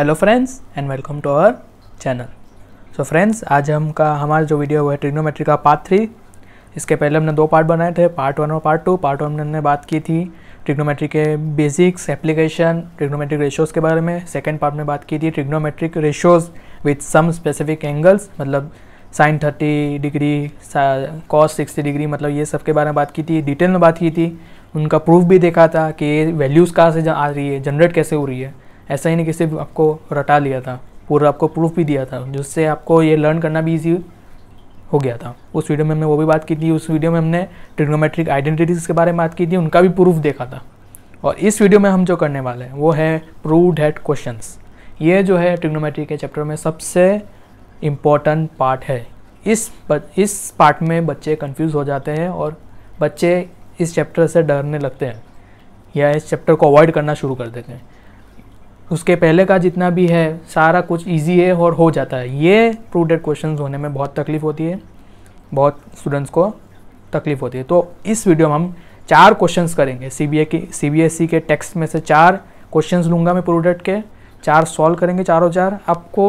hello friends and welcome to our channel so friends आज हम का हमारा जो वीडियो हुआ है ट्रिग्नोमेट्री का पार्ट थ्री इसके पहले हमने दो पार्ट बनाए थे पार्ट वन और पार्ट टू पार्ट वन में हमने बात की थी ट्रिग्नोमेट्री के बेसिक्स एप्लीकेशन ट्रिग्नोमेट्रिक रेशोज़ के बारे में सेकेंड पार्ट में बात की थी trigonometric ratios with some specific angles मतलब sine thirty degree cos sixty degree मतलब ये सब के बारे में बात की थी डिटेल में बात की थी उनका प्रूफ भी देखा था कि ये वैल्यूज़ कहाँ से आ रही है जनरेट कैसे हो रही है ऐसा ही नहीं कि सिर्फ आपको रटा लिया था पूरा आपको प्रूफ भी दिया था जिससे आपको ये लर्न करना भी ईजी हो गया था उस वीडियो में हमने वो भी बात की थी उस वीडियो में हमने ट्रिग्नोमेट्रिक आइडेंटिटीज़ के बारे में बात की थी उनका भी प्रूफ देखा था और इस वीडियो में हम जो करने वाले हैं वो है प्रूव हेड क्वेश्चन ये जो है ट्रिग्नोमेट्री के चैप्टर में सबसे इम्पॉर्टेंट पार्ट है इस इस पार्ट में बच्चे कंफ्यूज हो जाते हैं और बच्चे इस चैप्टर से डरने लगते हैं या इस चैप्टर को अवॉइड करना शुरू कर देते हैं उसके पहले का जितना भी है सारा कुछ इजी है और हो जाता है ये प्रूडेड क्वेश्चन होने में बहुत तकलीफ होती है बहुत स्टूडेंट्स को तकलीफ होती है तो इस वीडियो में हम चार क्वेश्चंस करेंगे सी बी की सी बी एस सी के टेक्स्ट में से चार क्वेश्चंस लूँगा मैं प्रोडक्ट के चार सॉल्व करेंगे चारों चार आपको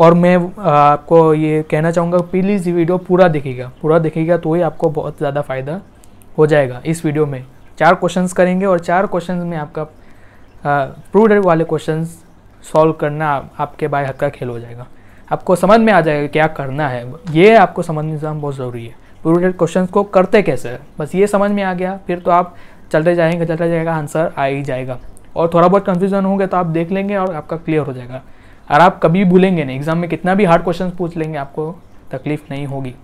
और मैं आपको ये कहना चाहूँगा प्लीज़ ये वीडियो पूरा देखिएगा पूरा देखिएगा तो ही आपको बहुत ज़्यादा फ़ायदा हो जाएगा इस वीडियो में चार क्वेश्चंस करेंगे और चार क्वेश्चंस में आपका प्रूव हाँ, वाले क्वेश्चन सॉल्व करना आपके बाय हक का खेल हो जाएगा आपको समझ में आ जाएगा क्या करना है ये आपको से बहुत ज़रूरी है प्रूव क्वेश्चन को करते कैसे बस ये समझ में आ गया फिर तो आप चलते जाएंगे चलते जाएगा आंसर आ ही जाएगा और थोड़ा बहुत कन्फ्यूजन होंगे तो आप देख लेंगे और आपका क्लियर हो जाएगा और आप कभी भूलेंगे नहीं एग्जाम में कितना भी हार्ड क्वेश्चन पूछ लेंगे आपको तकलीफ नहीं होगी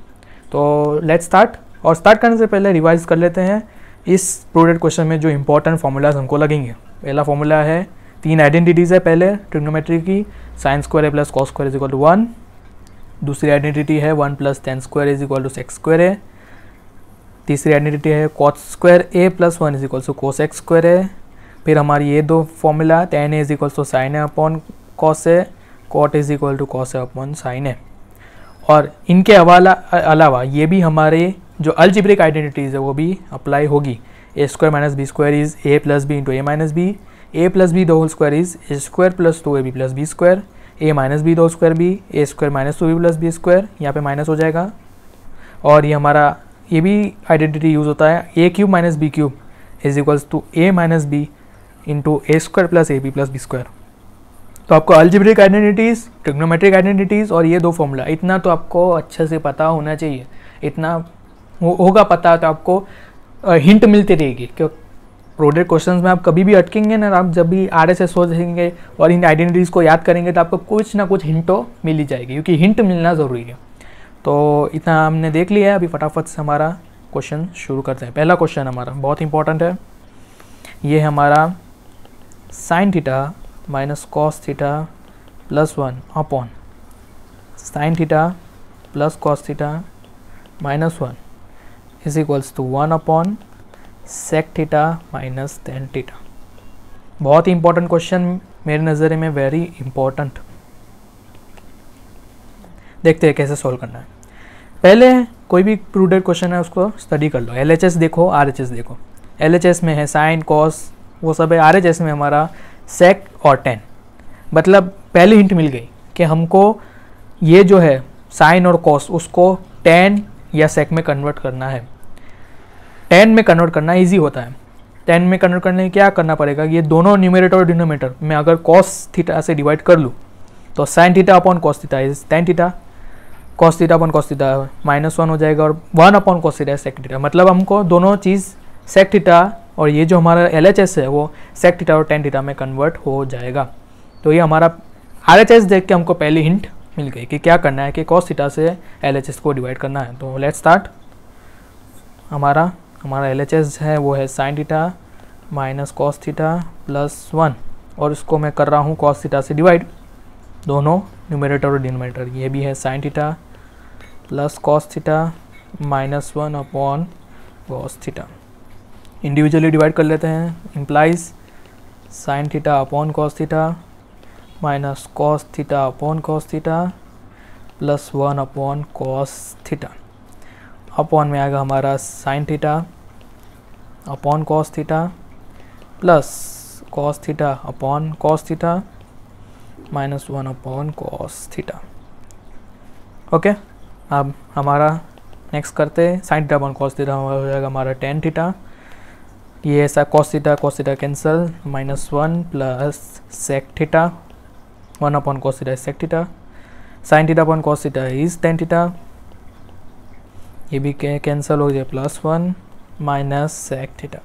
तो लेट स्टार्ट और स्टार्ट करने से पहले रिवाइज कर लेते हैं इस प्रोडक्ट क्वेश्चन में जो इंपॉर्टेंट फार्मूलाज हमको लगेंगे पहला फार्मूला है तीन आइडेंटिटीज़ है पहले ट्रिग्नोमेट्री की साइन स्क्वायर है plus cos square is equal to one दूसरी आइडेंटिटी है one plus tan square is equal to sec square है तीसरी आइडेंटिटी है cos square A plus one is equal to cosec square है फिर हमारी ये दो formula tan A is equal to sine है अपॉन कॉस है cot is equal to cos A upon sine है और इनके अवाला अलावा ये भी हमारे जो अल्जिब्रिक आइडेंटिटीज़ है वो भी अप्लाई होगी A square minus B square is A plus B into A minus B A plus B the whole square is A square plus two A B plus B square A minus B दो square B A square minus two B plus B square यहाँ पर minus हो जाएगा और ये हमारा ये भी आइडेंटिटी यूज़ होता है A cube minus B cube is equals to A minus B into A square plus A B plus B square तो आपको अल्जिब्रिक आइडेंटिटीज़ ट्रिग्नोमेट्रिक आइडेंटिटीज़ और ये दो फॉर्मूला इतना तो आपको अच्छे से पता होना चाहिए इतना होगा पता तो आपको हिंट मिलती रहेगी क्यों प्रोडक्ट क्वेश्चंस में आप कभी भी अटकेंगे ना आप जब भी आर एस एस सोचेंगे और इन आइडेंटिटीज़ को याद करेंगे तो आपको कुछ ना कुछ हिंटो मिल ही जाएगी क्योंकि हिंट मिलना ज़रूरी है तो इतना हमने देख लिया है अभी फटाफट से हमारा क्वेश्चन शुरू करते हैं पहला क्वेश्चन हमारा बहुत इंपॉर्टेंट है ये हमारा sine theta minus cos theta plus one upon sine theta plus cos theta minus one is equals to one upon sec theta minus tan theta बहुत ही इंपॉर्टेंट क्वेश्चन मेरे नज़र में वेरी इंपॉर्टेंट देखते हैं कैसे सॉल्व करना है पहले कोई भी प्रूडेड क्वेश्चन है उसको स्टडी कर लो एल देखो आर देखो एल में है साइन कॉस वो सब है आर में हमारा सेक और टेन मतलब पहली हिंट मिल गई कि हमको ये जो है साइन और कॉस उसको टेन या सेक में कन्वर्ट करना है टेन में कन्वर्ट करना ईजी होता है टेन में कन्वर्ट करने में क्या करना पड़ेगा ये दोनों न्यूमिनेटर और डिनोमेटर मैं अगर कॉस थीटा से डिवाइड कर लूँ तो sine theta upon cos theta is tan theta cos theta upon cos theta minus one हो जाएगा और one upon cos theta sec theta मतलब हमको दोनों चीज़ सेक थीटा और ये जो हमारा एल है वो सेक टीटा और टेन टीटा में कन्वर्ट हो जाएगा तो ये हमारा आर देख के हमको पहली हिंट मिल गई कि क्या करना है कि कॉस थीटा से एल को डिवाइड करना है तो लेट्स स्टार्ट हमारा हमारा एल है वो है sine theta minus cos theta plus one और इसको मैं कर रहा हूँ कॉस थीटा से डिवाइड दोनों न्यूमरेटर और डिनोमिनेटर ये भी है sine theta plus cos theta minus one upon cos theta individually divide कर लेते हैं implies sine theta upon cos theta minus cos theta upon cos theta plus one upon cos theta upon में आएगा हमारा sine theta upon cos theta plus cos theta upon cos theta minus one upon cos theta okay अब हमारा next करते sine theta upon cos theta हो जाएगा हमारा tan theta ये ऐसा cos cos theta cancel minus one plus sec theta one upon cos theta theta sec theta sine theta upon cos is tan theta ये भी कैंसल हो जाए plus one minus sec theta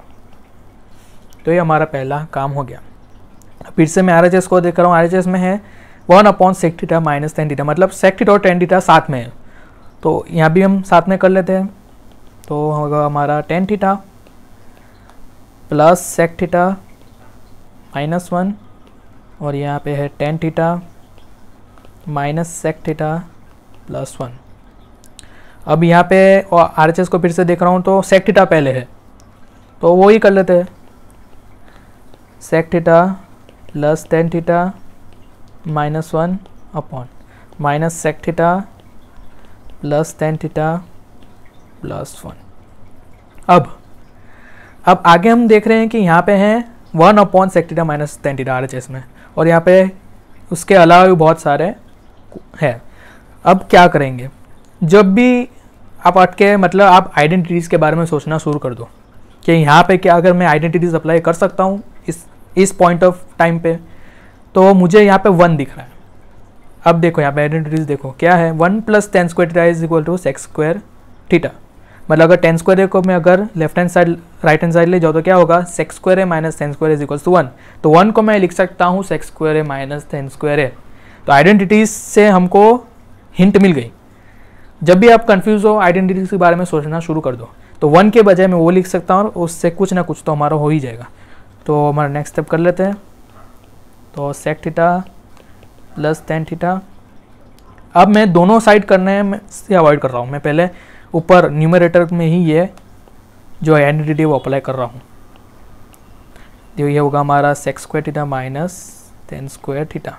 तो ये हमारा पहला काम हो गया फिर से मैं आर को देख रहा हूँ आर में है one upon sec theta minus tan theta मतलब सेक थीटा और टेन थीटा साथ में है तो यहाँ भी हम साथ में कर लेते हैं तो होगा हमारा tan theta plus sec theta minus one और यहाँ पे है tan theta minus sec theta plus one अब यहाँ पे आर एच को फिर से देख रहा हूँ तो सेक थीटा पहले है तो वो ही कर लेते हैं sec theta plus tan theta minus one upon minus sec theta plus tan theta plus one अब अब आगे हम देख रहे हैं कि यहाँ पे हैं one upon sec theta minus tan theta R में और यहाँ पे उसके अलावा भी बहुत सारे हैं अब क्या करेंगे जब भी आप अटके मतलब आप आइडेंटिटीज़ के बारे में सोचना शुरू कर दो कि यहाँ पे क्या अगर मैं आइडेंटिटीज़ अप्लाई कर सकता हूँ इस इस पॉइंट ऑफ टाइम पे तो मुझे यहाँ पे वन दिख रहा है अब देखो यहाँ पे आइडेंटिटीज़ देखो क्या है one plus tan square theta is equal to sec square theta मतलब अगर टेन स्क्वायर को मैं अगर left hand side right hand side ले जाओ तो क्या होगा सेक्स स्क्वायर है minus tan square is equals to one तो वन को मैं लिख सकता हूँ सेक्स स्क्वायर है माइनस टेन स्क्वायर है तो आइडेंटिटीज से हमको हिंट मिल गई जब भी आप कन्फ्यूज हो आइडेंटिटीज के बारे में सोचना शुरू कर दो तो वन के बजाय मैं वो लिख सकता हूँ उससे कुछ ना कुछ तो हमारा हो ही जाएगा तो हमारा नेक्स्ट स्टेप कर लेते हैं तो sec theta plus tan theta अब मैं दोनों साइड करने में से अवॉइड कर रहा हूँ मैं पहले ऊपर न्यूमरेटर में ही ये जो आइडेंटिटी वो अप्लाई कर रहा हूँ जो ये होगा हमारा sec square theta minus tan square theta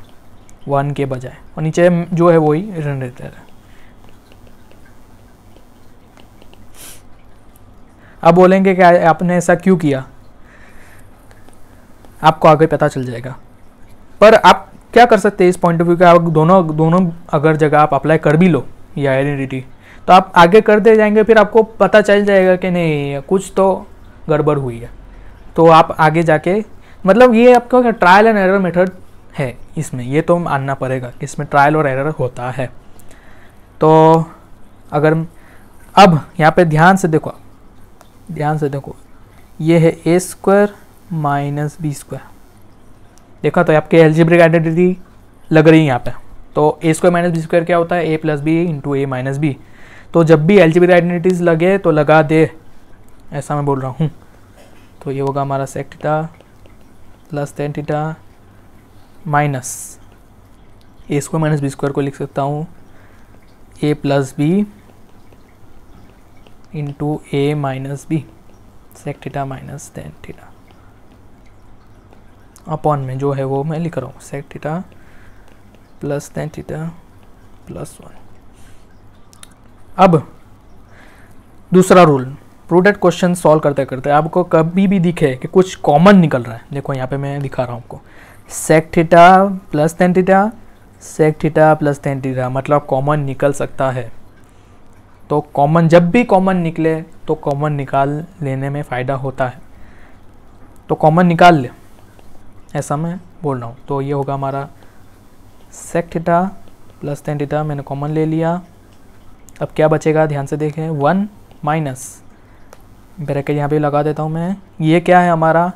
one के बजाय और नीचे जो है वही जनरेटर है अब बोलेंगे कि आपने ऐसा क्यों किया आपको आगे पता चल जाएगा पर आप क्या कर सकते हैं इस पॉइंट ऑफ व्यू का आप दोनों दोनों अगर जगह आप अप्लाई कर भी लो ये आइडेंटिटी तो आप आगे करते जाएंगे फिर आपको पता चल जाएगा कि नहीं कुछ तो गड़बड़ हुई है तो आप आगे जाके मतलब ये आपका ट्रायल एंड एरर मेथड है इसमें ये तो मानना पड़ेगा कि इसमें ट्रायल और एरर होता है तो अगर अब यहाँ पे ध्यान से देखो ध्यान से देखो ये है A square minus B square देखा तो आपके एलजीब्रिक आइडेंटिटी लग रही है यहाँ पे तो A square minus B square क्या होता है A plus B into A minus B तो जब भी एल आइडेंटिटीज़ लगे तो लगा दे ऐसा मैं बोल रहा हूँ तो ये होगा हमारा sec theta plus tan theta minus A square minus B square को लिख सकता हूँ A plus B into A minus B sec theta minus tan theta upon में जो है वो मैं लिख रहा हूँ sec theta plus tan theta plus one अब दूसरा रूल प्रोडक्ट क्वेश्चन सॉल्व करते करते आपको कभी भी दिखे कि कुछ कॉमन निकल रहा है देखो यहाँ पे मैं दिखा रहा हूँ आपको sec theta plus tan theta sec theta plus tan theta मतलब कॉमन निकल सकता है तो कॉमन जब भी कॉमन निकले तो कॉमन निकाल लेने में फ़ायदा होता है तो कॉमन निकाल ले ऐसा मैं बोल रहा हूँ तो ये होगा हमारा sec theta plus tan theta मैंने कॉमन ले लिया अब क्या बचेगा ध्यान से देखें वन माइनस ब्रैकेट यहाँ पे लगा देता हूँ मैं ये क्या है हमारा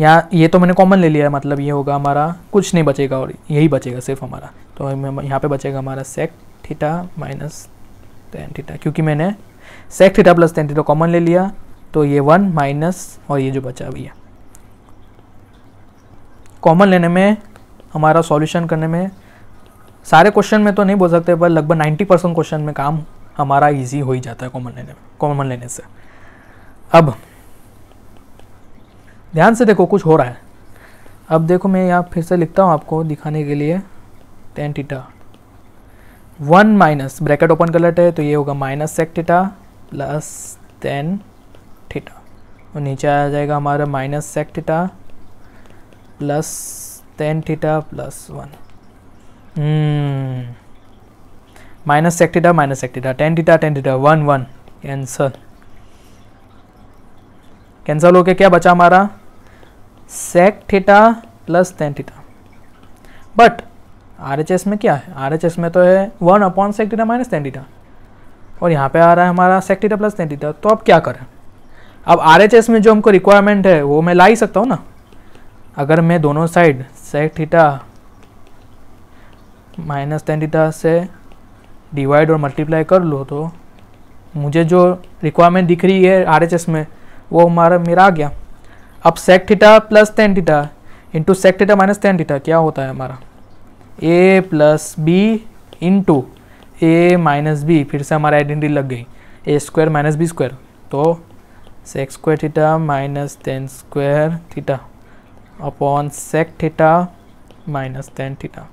यहाँ ये तो मैंने कॉमन ले लिया है मतलब ये होगा हमारा कुछ नहीं बचेगा और यही बचेगा सिर्फ हमारा तो यहाँ पे बचेगा हमारा sec theta minus tan theta क्योंकि मैंने sec theta plus tan theta common ले लिया तो ये वन माइनस और ये जो बचा भैया कॉमन लेने में हमारा सॉल्यूशन करने में सारे क्वेश्चन में तो नहीं बोल सकते पर लगभग नाइन्टी परसेंट क्वेश्चन में काम हमारा इजी हो ही जाता है कॉमन लेने में कॉमन लेने से अब ध्यान से देखो कुछ हो रहा है अब देखो मैं यहाँ फिर से लिखता हूँ आपको दिखाने के लिए tan theta one minus bracket open कर लेते हैं तो ये होगा minus sec theta plus tan theta और नीचे आ जाएगा हमारा minus sec theta plus tan theta plus one minus sec theta minus sec theta tan theta tan theta one one cancel cancel हो के क्या बचा हमारा sec theta plus tan theta but R में क्या है आर में तो है one upon sec theta minus tan theta और यहाँ पे आ रहा है हमारा sec theta plus tan theta तो अब क्या करें अब आर में जो हमको रिक्वायरमेंट है वो मैं ला ही सकता हूँ ना अगर मैं दोनों side sec theta minus tan theta से डिवाइड और मल्टीप्लाई कर लो तो मुझे जो रिक्वायरमेंट दिख रही है आर एच एस में वो हमारा मेरा आ गया अब sec theta plus tan theta into sec theta minus tan theta क्या होता है हमारा A plus B into A minus B फिर से हमारा आइडेंटिटी लग गई A square minus B square तो sec square theta minus tan square theta upon sec theta minus tan theta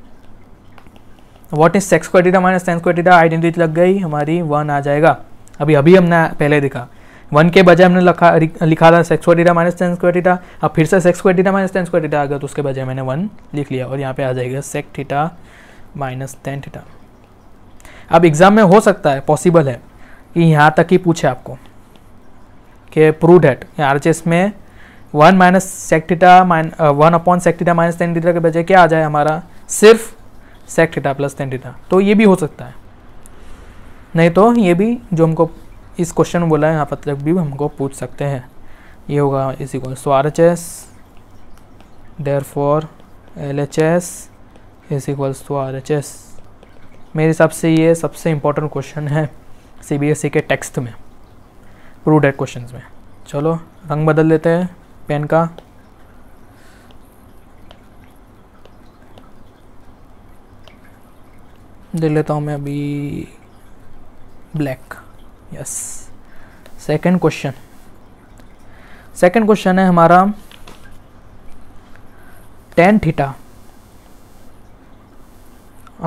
what is sec square theta minus tan square theta identity लग गई हमारी one आ जाएगा अभी अभी हमने पहले देखा वन के बजाय हमने लिखा लिखा था sec square theta minus tan square theta अब फिर से sec square theta minus tan square theta आ गया तो उसके बजाय मैंने वन लिख लिया और यहाँ पे आ जाएगा sec theta minus tan theta अब एग्ज़ाम में हो सकता है पॉसिबल है कि यहाँ तक ही पूछे आपको कि प्रू डेट आर में one minus sec theta minus one upon sec theta minus tan theta के बजाय क्या आ जाए हमारा सिर्फ sec theta plus tan theta तो ये भी हो सकता है नहीं तो ये भी जो हमको इस क्वेश्चन में बोला है यहाँ पर तक भी हमको पूछ सकते हैं ये होगा इसी को so R H S therefore L H S is equals to R H S मेरे हिसाब से ये सबसे इम्पोर्टेंट क्वेश्चन है सी बी एस ई के टेक्स्ट में प्रूडेड क्वेश्चन में चलो रंग बदल लेते हैं पेन का दे लेता हूँ मैं अभी ब्लैक यस सेकंड क्वेश्चन सेकंड क्वेश्चन है हमारा tan theta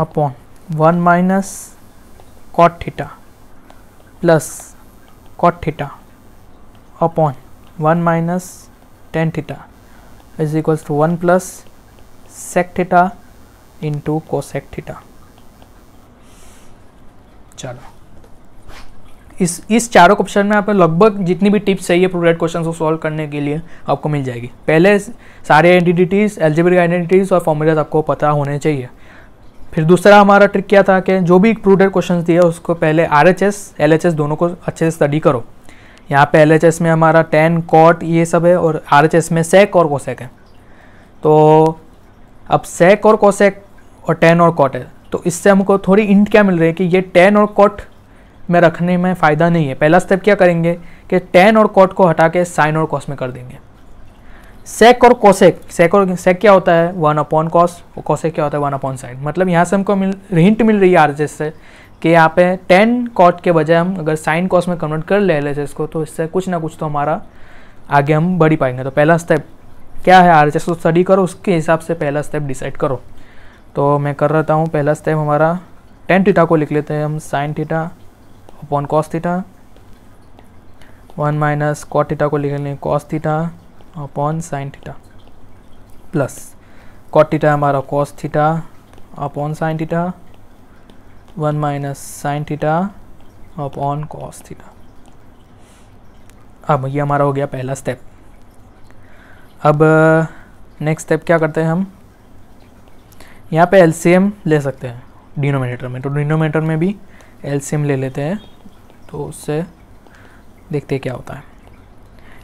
upon one minus cot theta plus cot theta upon one minus tan theta is equals to one plus sec theta into cosec theta चलो इस इस चारों क्वेश्चन में आप लगभग जितनी भी टिप्स चाहिए प्रोडक्ट क्वेश्चन को सॉल्व करने के लिए आपको मिल जाएगी पहले सारे आइडेंटिटीज़ एल्जेब्रिक आइडेंटिटीज़ और फॉर्मूलाज आपको पता होने चाहिए फिर दूसरा हमारा ट्रिक क्या था कि जो भी प्रोडक्ट क्वेश्चन दिए उसको पहले R H S L H S दोनों को अच्छे से स्टडी करो यहाँ पे एल में हमारा टेन कॉट ये सब है और आर में सेक और कोसेक है तो अब सेक और कोसेक और टेन और कॉट है तो इससे हमको थोड़ी इंट क्या मिल रही है कि ये टेन और कॉट में रखने में फ़ायदा नहीं है पहला स्टेप क्या करेंगे कि टेन और कॉट को हटा के साइन और कॉस में कर देंगे सेक और कोसेक सेक और सेक क्या होता है वन अपॉन कॉस और कोसेक क्या होता है वन अपॉन साइन मतलब यहाँ से हमको मिल हिंट मिल रही है आर से कि यहाँ पे टेन कॉट के बजाय हम अगर साइन कॉस में कन्वर्ट कर ले एल को तो इससे कुछ ना कुछ तो हमारा आगे हम बढ़ी पाएंगे तो पहला स्टेप क्या है आर को तो स्टडी करो उसके हिसाब से पहला स्टेप डिसाइड करो तो मैं कर रहता हूँ पहला स्टेप हमारा टेन थीटा को लिख लेते हैं हम sine theta upon cos theta one minus cot theta को लिख लेंगे cos theta upon sine theta plus cot theta हमारा cos theta upon sine theta one minus sine theta upon cos theta अब ये हमारा हो गया पहला स्टेप अब नेक्स्ट स्टेप क्या करते हैं हम यहाँ पे एलसीएम ले सकते हैं डिनोमिनेटर में तो डिनोमिनेटर में भी एलसीएम ले लेते हैं तो उससे देखते क्या होता है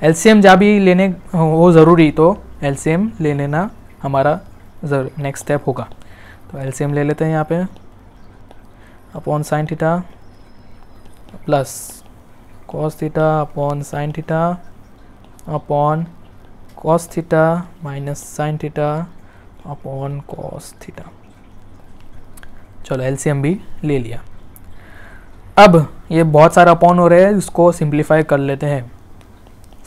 एलसीएम जहाँ भी लेने वो ज़रूरी तो एलसीएम ले लेना हमारा नेक्स्ट स्टेप होगा तो एलसीएम ले लेते हैं यहाँ पे upon sine theta plus cos theta upon sine theta upon cos theta minus sine theta upon cos theta चलो एलसीएम भी ले लिया अब ये बहुत सारा अपॉन हो रहे हैं इसको सिंप्लीफाई कर लेते हैं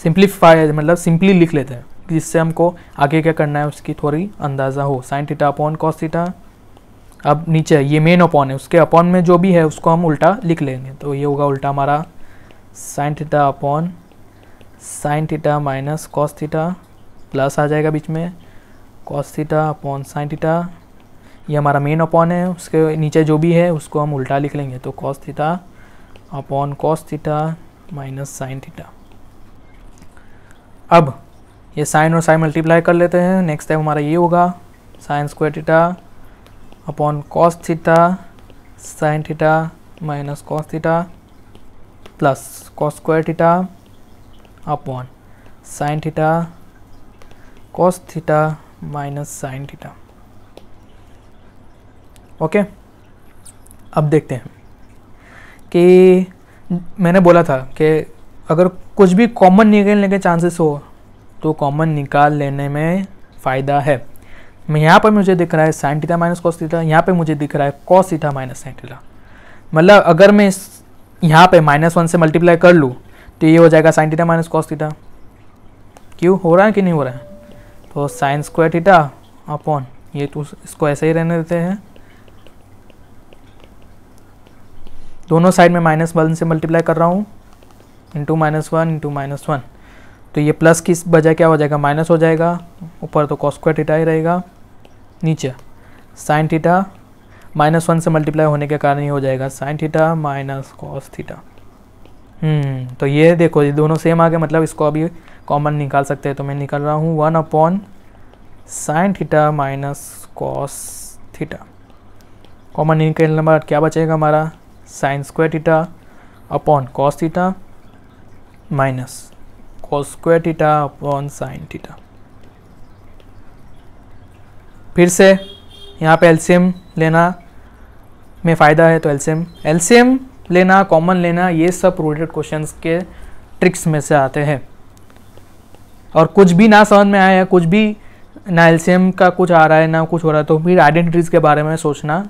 सिंप्लीफाई मतलब सिंपली लिख लेते हैं जिससे हमको आगे क्या करना है उसकी थोड़ी अंदाज़ा हो sine theta upon cos theta अब नीचे ये मेन अपॉन है उसके अपॉन में जो भी है उसको हम उल्टा लिख लेंगे तो ये होगा उल्टा हमारा sine theta upon sine theta minus cos theta plus आ जाएगा बीच में cos theta upon sine theta ये हमारा मेन अपॉन है उसके नीचे जो भी है उसको हम उल्टा लिख लेंगे तो cos theta upon cos theta minus sine theta अब ये साइन और साइन मल्टीप्लाई कर लेते हैं नेक्स्ट टाइम हमारा ये होगा sine square theta upon cos theta sine theta minus cos theta plus cos square theta upon sine theta cos theta minus sine theta okay अब देखते हैं कि मैंने बोला था कि अगर कुछ भी कॉमन निकलने के चांसेस हो तो कॉमन निकाल लेने में फ़ायदा है मैं यहाँ पर मुझे दिख रहा है sine theta minus cos theta यहाँ पे मुझे दिख रहा है cos theta minus sine theta मतलब अगर मैं इस यहाँ पे माइनस वन से मल्टीप्लाई कर लूँ तो ये हो जाएगा sine theta minus cos theta क्यों हो रहा है कि नहीं हो रहा है तो साइन स्क्वायर थीटा अपॉन ये तो इसको ऐसे ही रहने देते हैं दोनों साइड में माइनस वन से मल्टीप्लाई कर रहा हूँ into minus one into minus one तो ये प्लस की बजाय क्या हो जाएगा माइनस हो जाएगा ऊपर तो कॉस स्क्वायर थीटा ही रहेगा नीचे साइन थीटा माइनस वन से मल्टीप्लाई होने के कारण ही हो जाएगा sine theta minus cos theta hmm, तो ये देखो ये दोनों सेम आ गए मतलब इसको अभी कॉमन निकाल सकते हैं तो मैं निकाल रहा हूँ one upon sine theta minus cos theta common निकलने बाद क्या बचेगा हमारा sine square theta upon cos theta minus cos square theta upon sine theta फिर से यहाँ पे एलसीएम लेना में फ़ायदा है तो एलसीएम एलसीएम लेना कॉमन लेना ये सब प्रोडेड क्वेश्चंस के ट्रिक्स में से आते हैं और कुछ भी ना समझ में आया कुछ भी ना एलसीएम का कुछ आ रहा है ना कुछ हो रहा है तो फिर आइडेंटिटीज़ के बारे में सोचना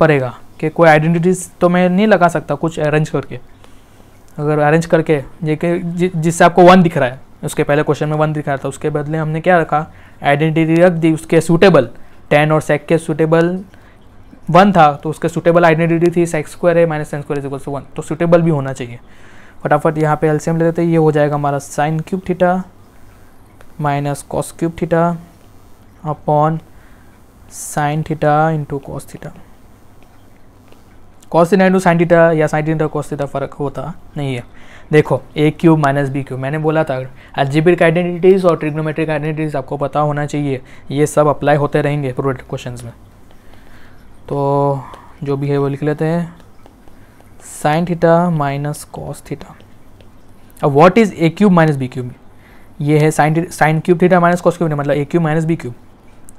पड़ेगा कि कोई आइडेंटिटीज़ तो मैं नहीं लगा सकता कुछ अरेंज करके अगर अरेंज करके ये कि जिससे आपको वन दिख रहा है उसके पहले क्वेश्चन में वन दिख रहा था उसके बदले हमने क्या रखा आइडेंटिटी रख दी उसके सूटेबल टेन और सेक के सूटेबल वन था तो उसके सुटेबल आइडेंटिटी थी एक्स स्क्वायर है minus tan square equals one तो सुटेबल भी होना चाहिए फटाफट यहाँ पे एलसीएम ले लेते ये हो जाएगा हमारा sine cube theta minus cos cube theta upon sine theta into cos theta cos theta into sine theta या साइन थीटा कॉस थीटा फर्क होता नहीं है देखो A cube minus B cube मैंने बोला था का आइडेंटिटीज़ और ट्रिग्नोमेट्रिक आइडेंटिटीज़ आपको पता होना चाहिए ये सब अप्लाई होते रहेंगे प्रोडक्ट क्वेश्चन में तो जो भी है वो लिख लेते हैं sine theta minus cos theta अब what is A cube minus B cube ये है sine sine cube theta minus cos cube मतलब A cube minus B cube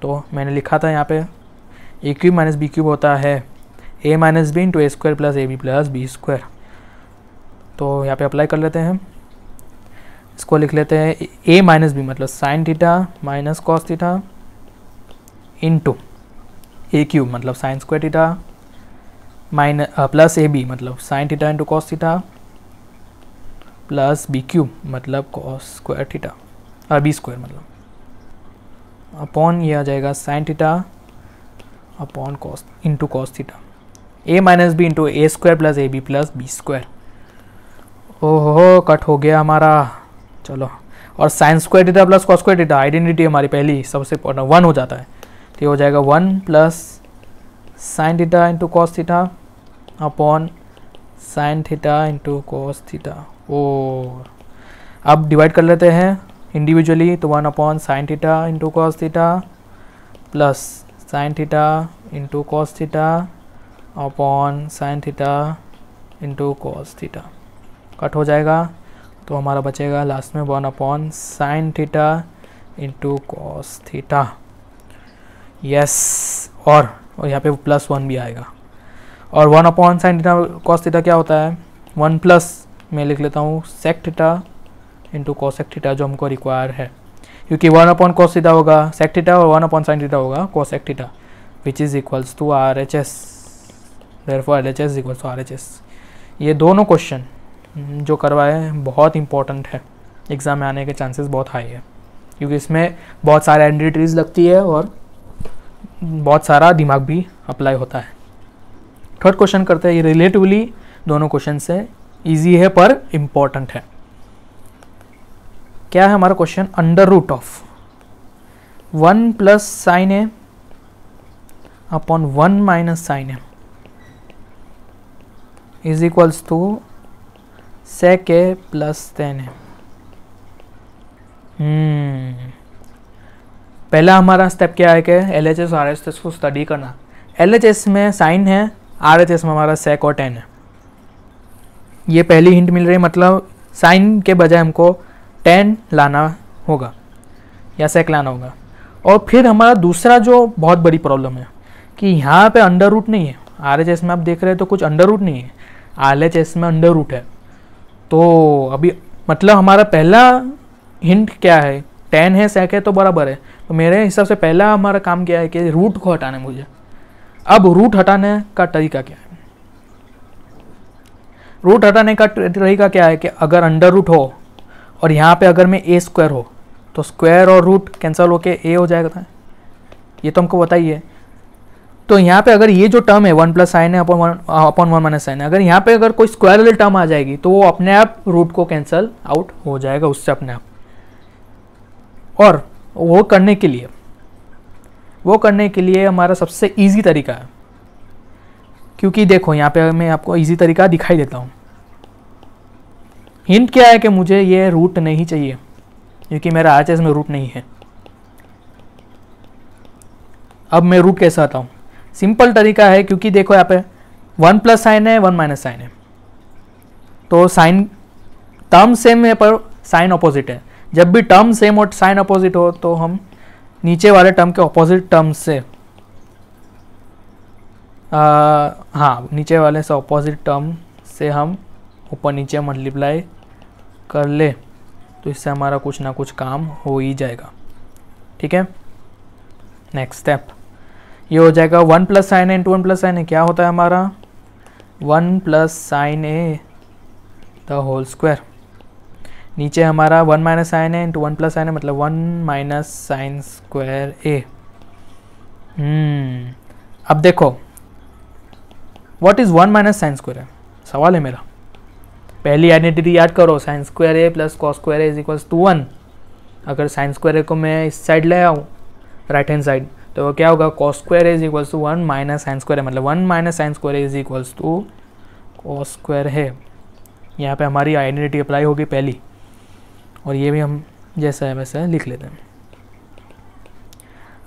तो मैंने लिखा था यहाँ पे A cube minus B cube होता है A minus B into A square plus A B plus B square तो यहाँ पे अप्लाई कर लेते हैं इसको लिख लेते हैं ए माइनस बी मतलब sine theta minus cos theta into A cube मतलब sine square theta mine plus A B मतलब sine theta into cos theta plus B cube मतलब कॉस स्क्वायर थीटा और बी स्क्वायर मतलब upon ये आ जाएगा sine theta upon cos into cos theta A minus B into A square plus A B plus B square ओहो cut हो गया हमारा चलो और sine square theta plus cos square theta identity हमारी पहली सबसे इंपॉर्टेंट वन हो जाता है तो हो जाएगा one plus sine theta into cos theta upon sine theta into cos theta oh अब डिवाइड कर लेते हैं इंडिविजुअली तो one upon sine theta into cos theta plus sine theta into cos theta upon sine theta into cos theta cut हो जाएगा तो हमारा बचेगा लास्ट में one upon sine theta into cos theta yes और, और यहाँ पे प्लस वन भी आएगा और one upon sine theta cos theta क्या होता है वन प्लस मैं लिख लेता हूँ sec theta into cosec theta जो हमको रिक्वायर है क्योंकि वन अपॉन कॉस थीटा होगा सेक थीटा और वन अपॉन साइन थीटा होगा cosec theta which is equals to R H S therefore L H S equals to R H S ये दोनों question हम्म, जो करवाए हैं बहुत इंपॉर्टेंट है एग्ज़ाम में आने के चांसेस बहुत हाई है क्योंकि इसमें बहुत सारे एंट्री लगती है और बहुत सारा दिमाग भी अप्लाई होता है थर्ड क्वेश्चन करते हैं ये रिलेटिवली दोनों क्वेश्चन से ईजी है पर इम्पॉर्टेंट है क्या है हमारा question under root of one plus sine A upon one minus sine A is equals to sec A plus tan A पहला हमारा स्टेप क्या है कि L H S R S S को स्टडी करना एल एच एस में sine है R H S में हमारा सेक और टेन है ये पहली हिंट मिल रही है मतलब साइन के बजाय हमको टेन लाना होगा या सेक लाना होगा और फिर हमारा दूसरा जो बहुत बड़ी प्रॉब्लम है कि यहाँ पे अंडर रूट नहीं है आर एच एस में आप देख रहे हैं तो कुछ अंडर रूट नहीं है आर एच एस में अंडर रूट है तो अभी मतलब हमारा पहला हिंट क्या है टेन है सेक है तो बराबर है तो मेरे हिसाब से पहला हमारा काम क्या है कि रूट को हटाना है मुझे अब रूट हटाने का तरीका क्या है रूट हटाने का तरीका क्या है कि अगर अंडर रूट हो और यहाँ पे अगर मैं ए स्क्वायर हो तो स्क्वायर और रूट कैंसिल होके ए हो जाएगा था ये तो हमको बताइए तो यहाँ पे अगर ये जो टर्म है वन प्लस साइन है upon one upon one minus sine है अगर यहाँ पे अगर कोई स्क्वायर वाली टर्म आ जाएगी तो वो अपने आप रूट को कैंसिल आउट हो जाएगा उससे अपने आप और वो करने के लिए वो करने के लिए हमारा सबसे ईजी तरीका है क्योंकि देखो यहाँ पे मैं आपको ईजी तरीका दिखाई देता हूँ हिंट क्या है कि मुझे ये रूट नहीं चाहिए क्योंकि मेरा आर में रूट नहीं है अब मैं रूट कैसे आता हूँ सिंपल तरीका है क्योंकि देखो यहाँ पे वन प्लस साइन है वन माइनस साइन है तो साइन टर्म सेम है पर साइन अपोजिट है जब भी टर्म सेम और साइन अपोजिट हो तो हम नीचे वाले टर्म के अपोजिट टर्म से आ, हाँ नीचे वाले से अपोजिट टर्म से हम ऊपर नीचे मल्टीप्लाई कर ले तो इससे हमारा कुछ ना कुछ काम हो ही जाएगा ठीक है नेक्स्ट स्टेप ये हो जाएगा one plus sine A into one plus sine A क्या होता है हमारा one plus sine A the whole square नीचे हमारा वन माइनस साइन है इंटू वन प्लस साइन है मतलब one minus sine square A hmm, अब देखो what is one minus sine square सवाल है मेरा पहली आइडेंटिटी याद करो sine square A plus cos square A is equals to one अगर साइन स्क्वायर ए को मैं इस साइड ले आऊँ राइट हैंड साइड तो वो क्या होगा cos square is equals to one minus sine square है मतलब one minus sine square is equals to cos square है यहाँ पे हमारी आइडेंटिटी अप्लाई होगी पहली और ये भी हम जैसा है वैसा लिख लेते हैं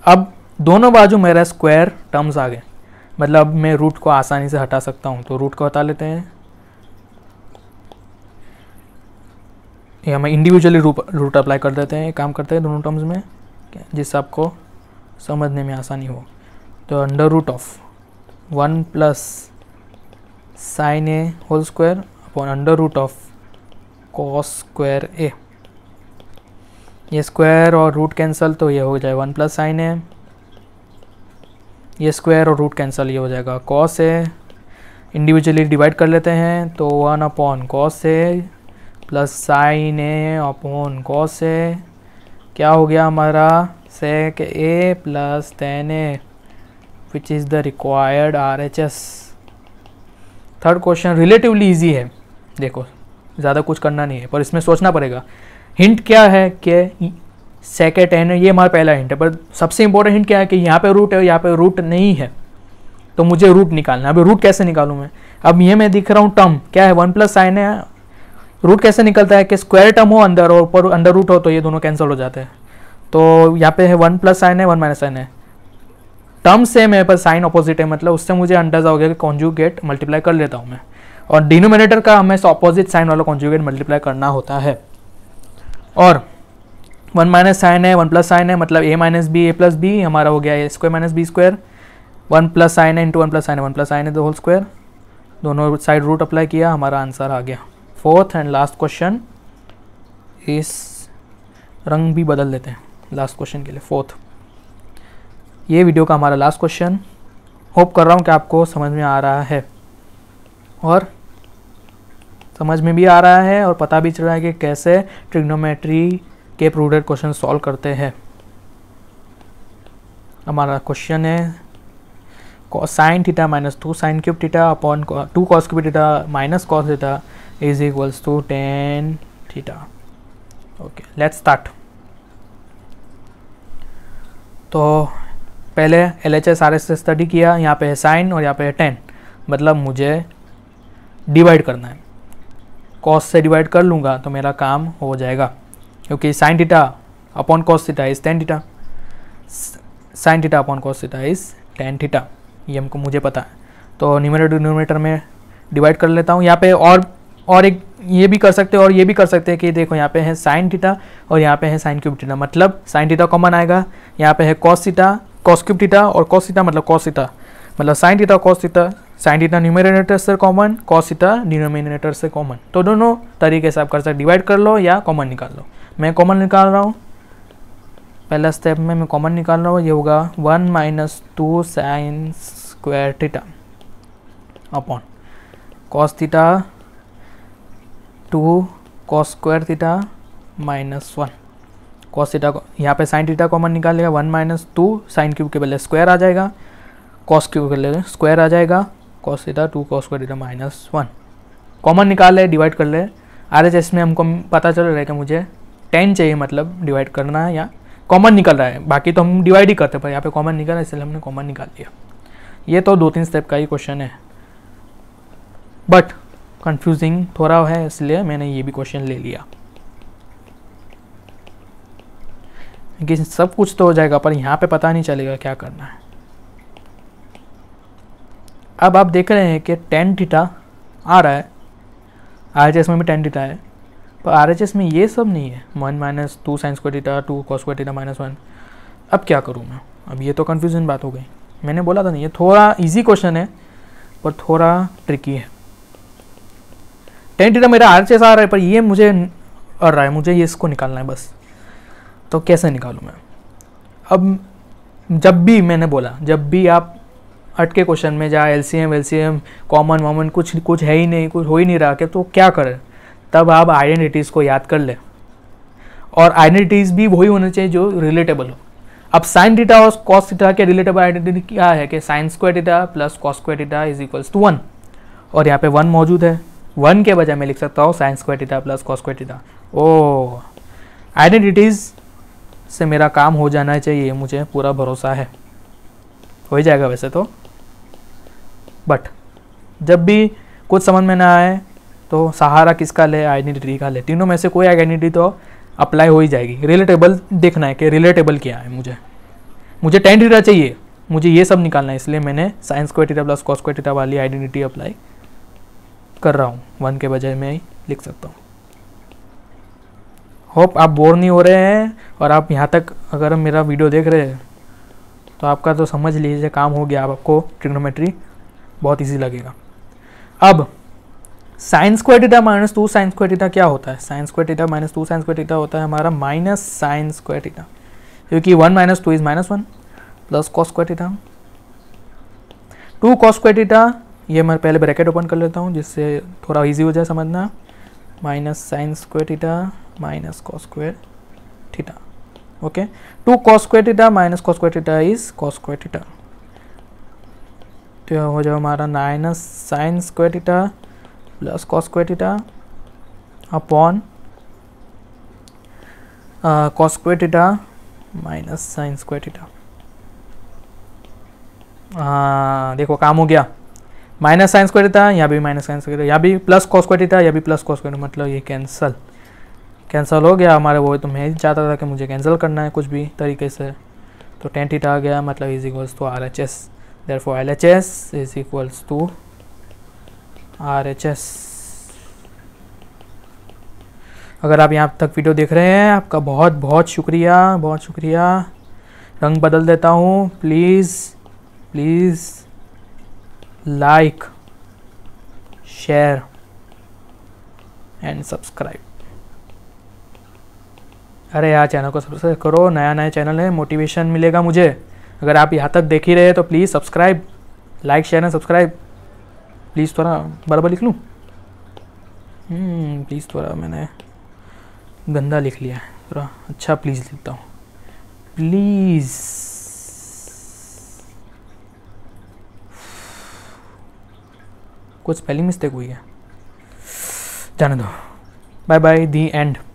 अब दोनों बाजू मेरा स्क्वायर टर्म्स आ गए मतलब मैं रूट को आसानी से हटा सकता हूँ तो रूट को हटा लेते हैं या हमें इंडिविजुअली रूट अप्लाई कर देते हैं काम करते हैं दोनों टर्म्स में जिससे आपको समझने में आसानी हो तो under root of one plus sine A whole square upon under root of cos square A ये स्क्वायर और रूट कैंसिल तो ये हो जाए वन प्लस साइन है ये स्क्वायर और रूट कैंसिल ये हो जाएगा कॉस है इंडिविजुअली डिवाइड कर लेते हैं तो वन अपॉन कॉस है plus sine A upon cos है क्या हो गया हमारा sec A plus tan A which is the required R H S third question relatively easy है देखो ज़्यादा कुछ करना नहीं है पर इसमें सोचना पड़ेगा हिंट क्या है कि सेकेंड टेन है ये हमारा पहला हिंट है पर सबसे इंपॉर्टेंट हिंट क्या है कि यहाँ पे रूट है यहाँ पे रूट नहीं है तो मुझे रूट निकालना है अभी रूट कैसे निकालूँ मैं अब ये मैं दिख रहा हूँ टर्म क्या है वन प्लस साइन है रूट कैसे निकलता है कि स्क्वायर टर्म हो अंदर और ऊपर अंडर रूट हो तो ये दोनों कैंसिल हो जाते हैं तो यहाँ पे है वन प्लस साइन है वन माइनस साइन है टर्म सेम है पर साइन अपोजिट है मतलब उससे मुझे अंदाजा हो गया कि कॉन्जूगेट मल्टीप्लाई कर लेता हूँ मैं और डिनोमिनेटर का हमें ऑपोजिट साइन वाला कॉन्जूगेट मल्टीप्लाई करना होता है और वन माइनस साइन है वन प्लस साइन है मतलब A minus B A plus B हमारा हो गया A square minus B square one plus sine है इंटू वन प्लस साइन है वन प्लस साइन है द होल स्क्वायर दोनों साइड रूट अप्लाई किया हमारा आंसर आ गया फोर्थ एंड लास्ट क्वेश्चन इस रंग भी बदल देते हैं लास्ट क्वेश्चन के लिए फोर्थ ये वीडियो का हमारा लास्ट क्वेश्चन होप कर रहा हूँ कि आपको समझ में आ रहा है और समझ में भी आ रहा है और पता भी चल रहा है कि कैसे ट्रिग्नोमेट्री के प्रूडेड क्वेश्चन सॉल्व करते हैं हमारा क्वेश्चन है sine theta minus two sine cube theta upon two cos cube theta minus cos theta is equals to tan theta okay let's start तो पहले L H S R S study किया यहाँ पे है साइन और यहाँ पे है टेन मतलब मुझे डिवाइड करना है कॉस से डिवाइड कर लूँगा तो मेरा काम हो जाएगा क्योंकि sine theta upon cos theta is tan theta sine theta upon cos theta is tan theta ये हमको मुझे पता है तो न्यूमिनेटर डिनोमिनेटर में डिवाइड कर लेता हूँ यहाँ पे और और एक ये भी कर सकते हैं और ये भी कर सकते हैं कि देखो यहाँ पे है साइन टीटा और यहाँ पे है साइन क्यूब टीटा मतलब साइन टीटा कॉमन आएगा यहाँ पे है cos theta cos cube theta और कॉस टीटा मतलब कॉस टीटा मतलब sine theta cos theta sine theta numerator से कॉमन कॉस थीटा डिनोमिनेटर से कॉमन तो दोनों तरीके से आप कर सकते डिवाइड कर लो या कॉमन निकाल लो मैं कॉमन निकाल रहा हूँ पहला स्टेप में मैं कॉमन निकाल रहा हूँ ये होगा one minus two sine square theta upon cos theta two cos square theta minus one cos theta यहाँ पे साइन थीटा कॉमन निकालेगा one minus two sine cube के पहले स्क्वायर आ जाएगा कॉस क्यूब के लिए स्क्वायर आ जाएगा cos theta two cos square theta minus one common निकाल ले डिवाइड कर ले आर एच एस में हमको पता चल रहा है कि मुझे टेन चाहिए मतलब डिवाइड करना है या कॉमन निकल रहा है बाकी तो हम डिवाइड ही करते पर यहाँ पे कॉमन निकल रहा है इसलिए हमने कॉमन निकाल लिया ये तो दो तीन स्टेप का ही क्वेश्चन है बट कंफ्यूजिंग थोड़ा है इसलिए मैंने ये भी क्वेश्चन ले लिया कि सब कुछ तो हो जाएगा पर यहाँ पे पता नहीं चलेगा क्या करना है अब आप देख रहे हैं कि टेन थीटा आ रहा है आर एच एस में भी टेन थीटा है पर आर एच एस में ये सब नहीं है वन माइनस टू साइंस को डीटा टू कॉस को थीटा माइनस वन अब क्या करूँ मैं अब ये तो कन्फ्यूजन बात हो गई मैंने बोला था नहीं ये थोड़ा इजी क्वेश्चन है पर थोड़ा ट्रिकी है टेन थीटा मेरा आर एच एस आ रहा है पर ये मुझे अड़ रहा है मुझे ये इसको निकालना है बस तो कैसे निकालूँ मैं अब जब भी मैंने बोला जब भी आप अटके क्वेश्चन में जहाँ L C M L C M common वॉमन कुछ कुछ है ही नहीं कुछ हो ही नहीं रहा के तो क्या करें तब आप आइडेंटिटीज़ को याद कर लें और आइडेंटिटीज़ भी वही होनी चाहिए जो रिलेटेबल हो अब साइन थीटा और कॉस थीटा के रिलेटेबल आइडेंटिटी क्या है कि sine square theta plus cos square theta is equals to one और यहाँ पे वन मौजूद है वन के बजाय मैं लिख सकता हूँ sine square theta plus cos square theta oh identities से मेरा काम हो जाना चाहिए मुझे पूरा भरोसा है हो ही जाएगा वैसे तो बट जब भी कुछ समझ में ना आए तो सहारा किसका ले आइडेंटिटी का ले तीनों में से कोई आइडेंटिटी तो अप्लाई हो ही जाएगी रिलेटेबल देखना है कि रिलेटेबल क्या है मुझे मुझे टेन थीटा चाहिए मुझे ये सब निकालना है इसलिए मैंने साइंस को थीटा प्लस कॉस को थीटा वाली आइडेंटिटी अप्लाई कर रहा हूँ वन के बजाय मैं लिख सकता हूँ होप आप बोर नहीं हो रहे हैं और आप यहाँ तक अगर मेरा वीडियो देख रहे हैं तो आपका तो समझ लीजिए काम हो गया आपको ट्रिग्नोमेट्री बहुत ईजी लगेगा अब sines square theta minus two sines square theta क्या होता है sines square theta minus two sines square होता है हमारा माइनस साइंस स्क्वायर टीटा क्योंकि one minus two is minus one plus cos square theta two cos square theta ये मैं पहले ब्रैकेट ओपन कर लेता हूँ जिससे थोड़ा ईजी हो जाए समझना minus sines square theta minus cos square theta okay two cos square minus cos square theta is cos square तो हो जाओ हमारा minus sine square theta plus cos square theta upon cos square theta minus sine square theta हाँ देखो काम हो गया minus sine square theta यहाँ भी माइनस साइन स्क्वायर यहाँ भी प्लस कॉस स्क्वायर थीटा यहाँ भी प्लस कॉस स्क्वायर मतलब ये कैंसल कैंसल हो गया हमारे वो तो मैं चाहता था कि मुझे कैंसिल करना है कुछ भी तरीके से तो टेंटिटा आ गया मतलब इजी गोल्स तो R H S therefore LHS is equals to RHS अगर आप यहाँ तक वीडियो देख रहे हैं आपका बहुत बहुत शुक्रिया बहुत शुक्रिया रंग बदल देता हूँ please please like share and subscribe अरे यार चैनल को सब्सक्राइब करो नया नया चैनल है मोटिवेशन मिलेगा मुझे अगर आप यहाँ तक देख ही रहे तो please subscribe like share and subscribe please थोड़ा बराबर लिख लूँ प्लीज़ hmm, थोड़ा मैंने गंदा लिख लिया है थोड़ा अच्छा प्लीज़ लिखता हूँ प्लीज़ कुछ स्पेलिंग मिस्टेक हुई है जाने दो बाय बाय दी एंड